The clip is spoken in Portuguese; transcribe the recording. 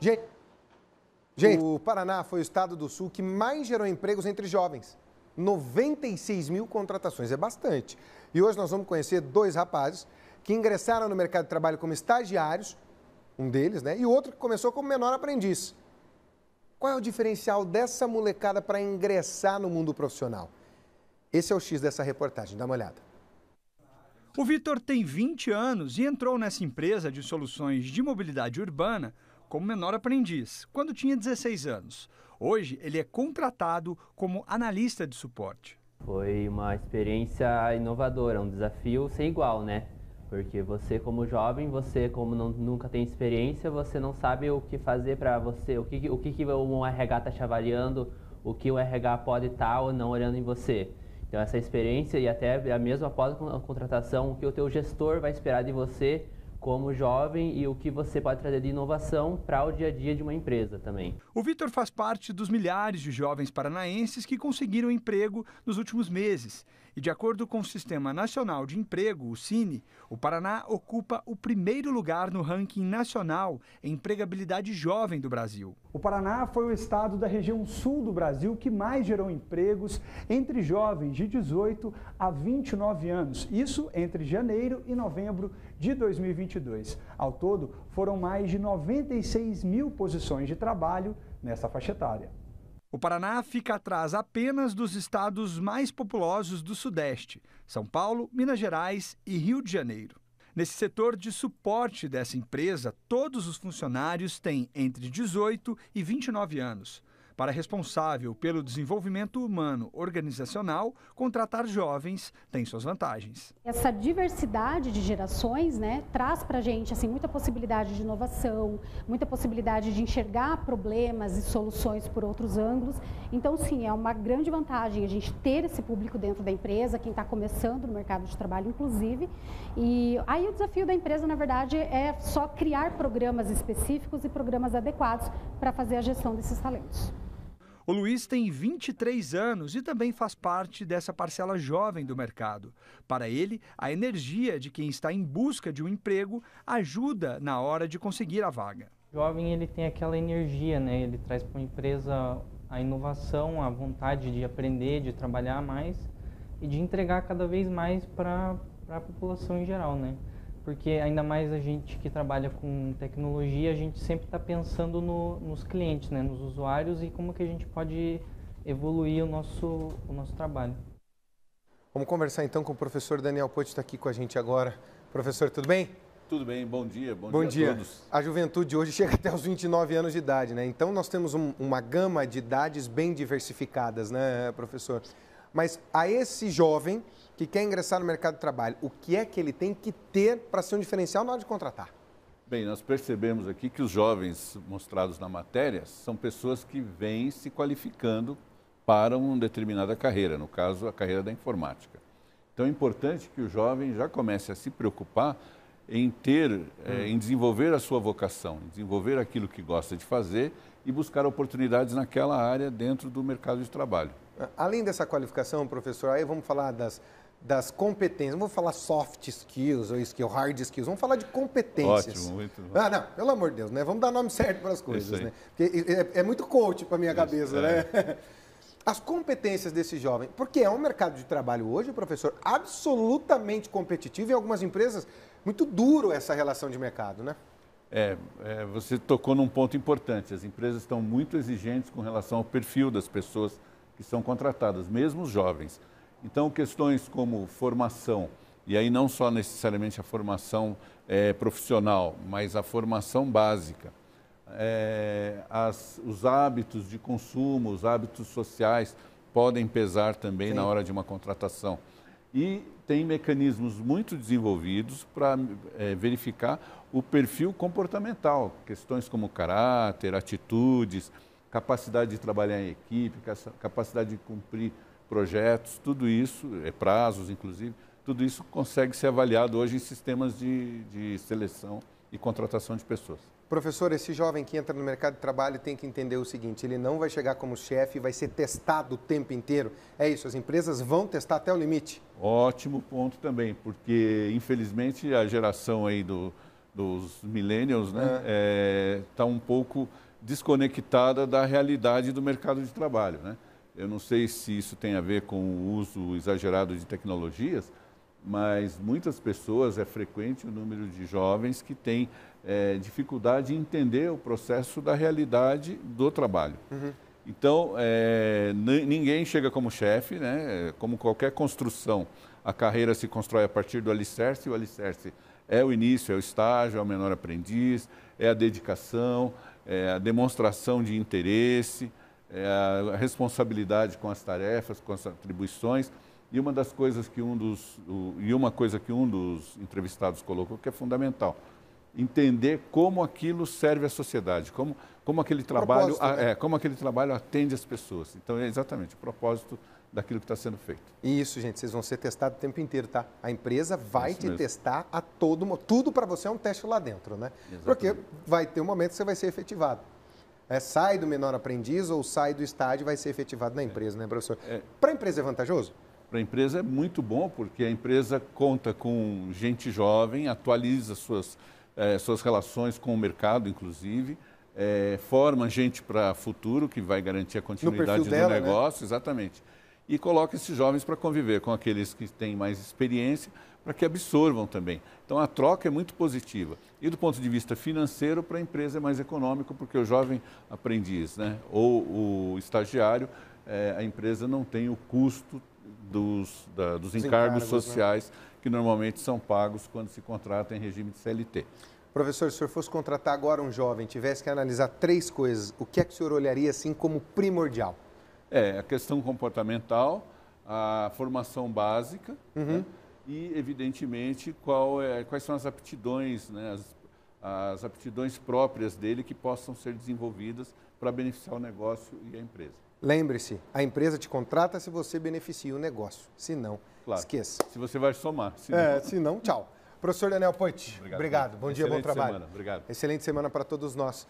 Gente, gente, o Paraná foi o estado do Sul que mais gerou empregos entre jovens. 96 mil contratações, é bastante. E hoje nós vamos conhecer dois rapazes que ingressaram no mercado de trabalho como estagiários, um deles, né? E outro que começou como menor aprendiz. Qual é o diferencial dessa molecada para ingressar no mundo profissional? Esse é o X dessa reportagem, dá uma olhada. O Vitor tem 20 anos e entrou nessa empresa de soluções de mobilidade urbana como menor aprendiz, quando tinha 16 anos. Hoje, ele é contratado como analista de suporte. Foi uma experiência inovadora, um desafio sem igual, né? Porque você como jovem, você como não, nunca tem experiência, você não sabe o que fazer para você, o que o que, que um RH está te avaliando, o que o RH pode estar tá ou não olhando em você. Então essa experiência e até mesmo após a contratação, o que o teu gestor vai esperar de você, como jovem e o que você pode trazer de inovação para o dia a dia de uma empresa também. O Vitor faz parte dos milhares de jovens paranaenses que conseguiram emprego nos últimos meses. E de acordo com o Sistema Nacional de Emprego, o Cine, o Paraná ocupa o primeiro lugar no ranking nacional em empregabilidade jovem do Brasil. O Paraná foi o estado da região sul do Brasil que mais gerou empregos entre jovens de 18 a 29 anos, isso entre janeiro e novembro de 2022. Ao todo, foram mais de 96 mil posições de trabalho nessa faixa etária. O Paraná fica atrás apenas dos estados mais populosos do Sudeste: São Paulo, Minas Gerais e Rio de Janeiro. Nesse setor de suporte dessa empresa, todos os funcionários têm entre 18 e 29 anos para responsável pelo desenvolvimento humano organizacional, contratar jovens tem suas vantagens. Essa diversidade de gerações né, traz para a gente assim, muita possibilidade de inovação, muita possibilidade de enxergar problemas e soluções por outros ângulos. Então, sim, é uma grande vantagem a gente ter esse público dentro da empresa, quem está começando no mercado de trabalho, inclusive. E aí o desafio da empresa, na verdade, é só criar programas específicos e programas adequados para fazer a gestão desses talentos. O Luiz tem 23 anos e também faz parte dessa parcela jovem do mercado. Para ele, a energia de quem está em busca de um emprego ajuda na hora de conseguir a vaga. O jovem ele tem aquela energia, né? Ele traz para a empresa a inovação, a vontade de aprender, de trabalhar mais e de entregar cada vez mais para a população em geral, né? porque ainda mais a gente que trabalha com tecnologia, a gente sempre está pensando no, nos clientes, né, nos usuários e como que a gente pode evoluir o nosso, o nosso trabalho. Vamos conversar então com o professor Daniel Potti, está aqui com a gente agora. Professor, tudo bem? Tudo bem, bom dia, bom, bom dia, dia, a todos. A juventude hoje chega até os 29 anos de idade, né? Então nós temos um, uma gama de idades bem diversificadas, né, professor? Mas a esse jovem que quer ingressar no mercado de trabalho, o que é que ele tem que ter para ser um diferencial na hora de contratar? Bem, nós percebemos aqui que os jovens mostrados na matéria são pessoas que vêm se qualificando para uma determinada carreira, no caso, a carreira da informática. Então é importante que o jovem já comece a se preocupar em ter, é, em desenvolver a sua vocação, desenvolver aquilo que gosta de fazer e buscar oportunidades naquela área dentro do mercado de trabalho. Além dessa qualificação, professor, aí vamos falar das, das competências. Não vou falar soft skills ou skill, hard skills. Vamos falar de competências. Ótimo, muito Ah, não, pelo amor de Deus, né? Vamos dar nome certo para as coisas, né? Porque é, é, muito coach para minha Isso, cabeça, né? é. né? As competências desse jovem, porque é um mercado de trabalho hoje, professor, absolutamente competitivo e em algumas empresas muito duro essa relação de mercado, né? É, é, você tocou num ponto importante. As empresas estão muito exigentes com relação ao perfil das pessoas que são contratadas, mesmo os jovens. Então, questões como formação, e aí não só necessariamente a formação é, profissional, mas a formação básica, é, as, os hábitos de consumo, os hábitos sociais podem pesar também Sim. na hora de uma contratação. E tem mecanismos muito desenvolvidos para é, verificar o perfil comportamental, questões como caráter, atitudes, capacidade de trabalhar em equipe, capacidade de cumprir projetos, tudo isso, é, prazos inclusive, tudo isso consegue ser avaliado hoje em sistemas de, de seleção e contratação de pessoas. Professor, esse jovem que entra no mercado de trabalho tem que entender o seguinte: ele não vai chegar como chefe, vai ser testado o tempo inteiro. É isso, as empresas vão testar até o limite. Ótimo ponto também, porque infelizmente a geração aí do, dos millennials, né, está é. é, tá um pouco desconectada da realidade do mercado de trabalho. Né? Eu não sei se isso tem a ver com o uso exagerado de tecnologias, mas muitas pessoas, é frequente o número de jovens que têm é, dificuldade em entender o processo da realidade do trabalho. Uhum. Então, é, ninguém chega como chefe, né? É, como qualquer construção, a carreira se constrói a partir do alicerce, e o alicerce é o início, é o estágio, é o menor aprendiz, é a dedicação, é, a demonstração de interesse, é, a responsabilidade com as tarefas, com as atribuições. E uma das coisas que um dos o, e uma coisa que um dos entrevistados colocou que é fundamental, entender como aquilo serve à sociedade, como como aquele trabalho, né? é, como aquele trabalho atende as pessoas. Então é exatamente o propósito daquilo que está sendo feito. Isso, gente, vocês vão ser testados o tempo inteiro, tá? A empresa vai Isso te mesmo. testar a todo Tudo para você é um teste lá dentro, né? Exatamente. Porque vai ter um momento que você vai ser efetivado. É, sai do menor aprendiz ou sai do e vai ser efetivado na é. empresa, é. né, professor? É. Para a empresa é vantajoso? Para a empresa é muito bom, porque a empresa conta com gente jovem, atualiza suas, é, suas relações com o mercado, inclusive, é, forma gente para futuro, que vai garantir a continuidade do dela, né? negócio, né? exatamente e coloca esses jovens para conviver com aqueles que têm mais experiência, para que absorvam também. Então a troca é muito positiva. E do ponto de vista financeiro, para a empresa é mais econômico, porque o jovem aprendiz né, ou o estagiário, é, a empresa não tem o custo dos, da, dos encargos, encargos, né? sociais né? que normalmente são pagos quando se contrata em regime de CLT. Professor, se o senhor fosse contratar agora um jovem, tivesse que analisar três coisas, o que é que o senhor olharia assim como primordial? É, a questão comportamental, a formação básica uhum. né? e, evidentemente, é, quais são as aptidões, né? as, as aptidões próprias dele que possam ser desenvolvidas para beneficiar o negócio e a empresa. Lembre-se, a empresa te contrata se você beneficia o negócio. Se não, claro. esqueça. Se você vai somar. Se é, não, se não tchau. Professor Daniel Poit, obrigado. obrigado. Né? Bom dia, bom trabalho. Semana. Obrigado. Excelente semana para todos nós.